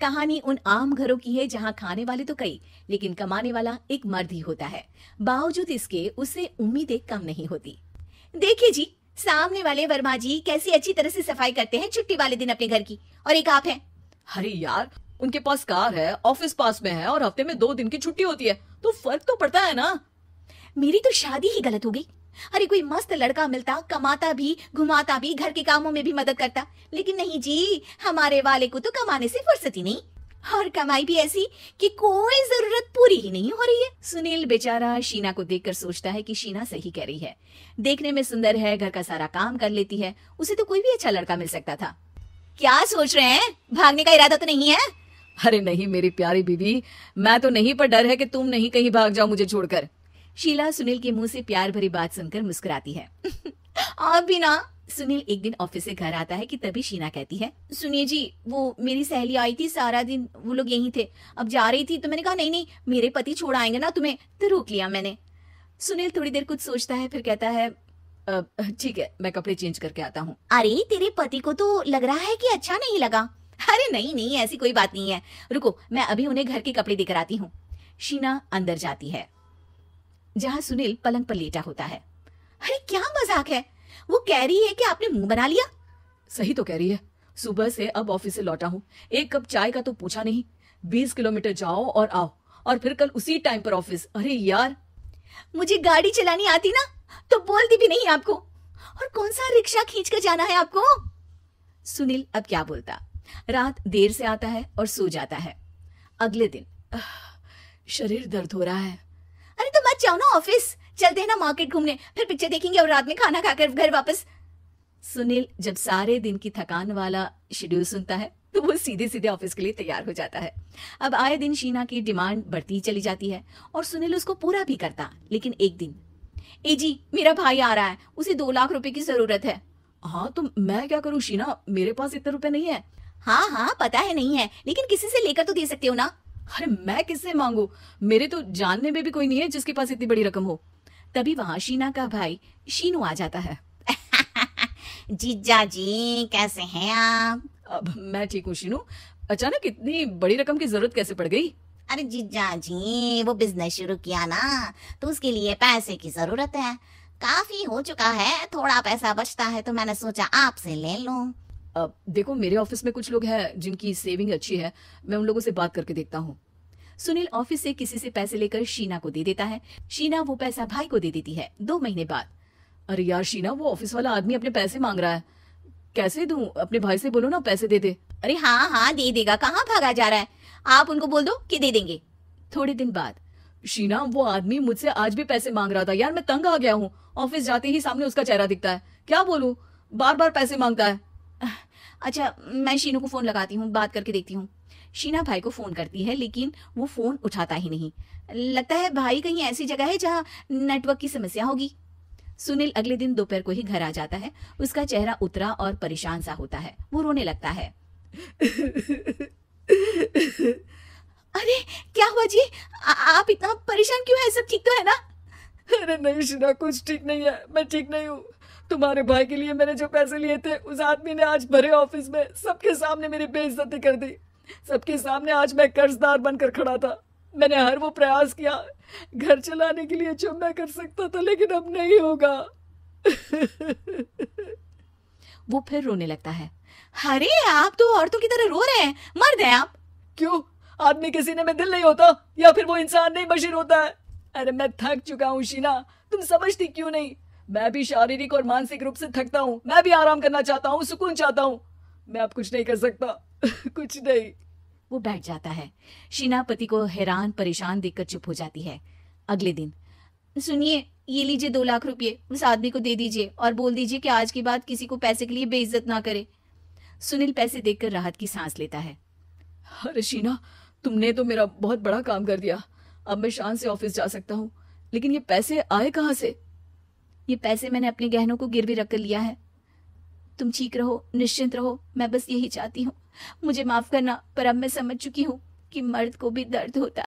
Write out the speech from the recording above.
कहानी उन आम घरों की है जहां खाने वाले तो कई लेकिन कमाने वाला एक मर्द ही होता है बावजूद इसके उसे उम्मीदें कम नहीं होती देखिए जी सामने वाले वर्मा जी कैसी अच्छी तरह से सफाई करते हैं छुट्टी वाले दिन अपने घर की और एक आप हैं अरे यार उनके पास कार है ऑफिस पास में है और हफ्ते में दो दिन की छुट्टी होती है तो फर्क तो पड़ता है ना मेरी तो शादी ही गलत हो गई अरे कोई मस्त लड़का मिलता कमाता भी घुमाता भी घर के कामों में भी मदद करता लेकिन नहीं जी हमारे वाले को तो कमाने से फुर्सत ही नहीं और कमाई भी ऐसी कि कोई जरूरत पूरी ही नहीं हो रही है सुनील बेचारा शीना को देखकर सोचता है कि शीना सही कह रही है देखने में सुंदर है घर का सारा काम कर लेती है उसे तो कोई भी अच्छा लड़का मिल सकता था क्या सोच रहे हैं भागने का इरादा तो नहीं है अरे नहीं मेरी प्यारी बीवी मैं तो नहीं पर डर है कि तुम नहीं कहीं भाग जाओ मुझे छोड़कर शीला सुनील के मुंह से प्यार भरी बात सुनकर मुस्कुराती है आप भी ना सुनील एक दिन ऑफिस से घर आता है कि तभी शीना कहती है सुनिए जी वो मेरी सहेली आई थी सारा दिन वो लोग यहीं थे अब जा रही थी तो मैंने कहा नहीं नहीं मेरे पति छोड़ आएंगे ना तुम्हें तो रोक लिया मैंने सुनील थोड़ी देर कुछ सोचता है फिर कहता है ठीक है मैं कपड़े चेंज करके आता हूँ अरे तेरे पति को तो लग रहा है कि अच्छा नहीं लगा अरे नहीं नहीं ऐसी कोई बात नहीं है रुको मैं अभी उन्हें घर के कपड़े देकर आती हूँ शीना अंदर जाती है जहां सुनील पलंग पर लेटा होता है अरे क्या मजाक है वो कह रही है कि आपने मुंह बना लिया सही तो कह रही है सुबह से अब ऑफिस से लौटा हूँ एक कप चाय का तो पूछा नहीं बीस किलोमीटर जाओ और आओ और फिर कल उसी टाइम पर ऑफिस अरे यार मुझे गाड़ी चलानी आती ना तो बोलती भी नहीं आपको और कौन सा रिक्शा खींच कर जाना है आपको सुनील अब क्या बोलता रात देर से आता है और सो जाता है अगले दिन शरीर दर्द हो रहा है आज जाओ ना ऑफिस चलते हैं ना मार्केट घूमने फिर पिक्चर देखेंगे और रात में खाना खाकर घर वापस सुनील जब सारे दिन की थकान वाला शेड्यूल सुनता है तो वो सीधे सीधे ऑफिस के लिए तैयार हो जाता है अब आए दिन शीना की डिमांड बढ़ती चली जाती है और सुनील उसको पूरा भी करता लेकिन एक दिन ए जी मेरा भाई आ रहा है उसे दो लाख रुपए की जरूरत है हाँ तो मैं क्या करूँ शीना मेरे पास इतने रुपए नहीं है हाँ हाँ पता है नहीं है लेकिन किसी से लेकर तो दे सकते हो ना अरे मैं किससे मांगू मेरे तो जानने में भी कोई नहीं है जिसके पास इतनी बड़ी रकम हो तभी वहां शीना का भाई शीनू आ जाता है जीजा जी कैसे हैं आप अब मैं ठीक हूँ शीनू अचानक इतनी बड़ी रकम की जरूरत कैसे पड़ गई अरे जीजा जी वो बिजनेस शुरू किया ना तो उसके लिए पैसे की जरूरत है काफी हो चुका है थोड़ा पैसा बचता है तो मैंने सोचा आपसे ले लूं देखो मेरे ऑफिस में कुछ लोग हैं जिनकी सेविंग अच्छी है मैं उन लोगों से बात करके देखता हूँ सुनील ऑफिस से किसी से पैसे लेकर शीना को दे देता है शीना वो पैसा भाई को दे देती है दो महीने बाद अरे यार शीना वो ऑफिस वाला आदमी अपने पैसे मांग रहा है कैसे दू अपने भाई से बोलो ना पैसे दे दे अरे हाँ हाँ दे देगा कहाँ भागा जा रहा है आप उनको बोल दो कि दे देंगे थोड़े दिन बाद शीना वो आदमी मुझसे आज भी पैसे मांग रहा था यार मैं तंग आ गया हूँ ऑफिस जाते ही सामने उसका चेहरा दिखता है क्या बोलू बार बार पैसे मांगता है अच्छा मैं शीनू को फ़ोन लगाती हूँ बात करके देखती हूँ शीना भाई को फ़ोन करती है लेकिन वो फ़ोन उठाता ही नहीं लगता है भाई कहीं ऐसी जगह है जहाँ नेटवर्क की समस्या होगी सुनील अगले दिन दोपहर को ही घर आ जाता है उसका चेहरा उतरा और परेशान सा होता है वो रोने लगता है अरे क्या हुआ जी आ, आप इतना परेशान क्यों है सब ठीक तो है ना अरे नहीं शीना कुछ ठीक नहीं है मैं ठीक नहीं हूँ तुम्हारे भाई के लिए मैंने जो पैसे लिए थे उस आदमी ने आज भरे ऑफिस में सबके सामने मेरी बेइज्जती कर दी सबके सामने आज मैं कर्जदार बनकर खड़ा था मैंने हर वो प्रयास किया घर चलाने के लिए जो मैं कर सकता था लेकिन अब नहीं होगा वो फिर रोने लगता है अरे आप तो औरतों की तरह रो रहे हैं मर्द हैं आप क्यों आदमी के सीने में दिल नहीं होता या फिर वो इंसान नहीं बशीर होता है अरे मैं थक चुका हूँ शीना तुम समझती क्यों नहीं मैं भी शारीरिक और मानसिक रूप से थकता हूँ मैं भी आराम करना चाहता हूँ सुकून चाहता हूँ मैं अब कुछ नहीं कर सकता कुछ नहीं वो बैठ जाता है शीना पति को हैरान परेशान देखकर चुप हो जाती है अगले दिन सुनिए ये लीजिए दो लाख रुपए उस आदमी को दे दीजिए और बोल दीजिए कि आज की बात किसी को पैसे के लिए बेइज्जत ना करे सुनील पैसे देखकर राहत की सांस लेता है अरे शीना तुमने तो मेरा बहुत बड़ा काम कर दिया अब मैं शान से ऑफिस जा सकता हूँ लेकिन ये पैसे आए कहाँ से ये पैसे मैंने अपने गहनों को गिरवी रख कर लिया है तुम ठीक रहो निश्चिंत रहो मैं बस यही चाहती हूँ मुझे माफ करना पर अब मैं समझ चुकी हूँ कि मर्द को भी दर्द होता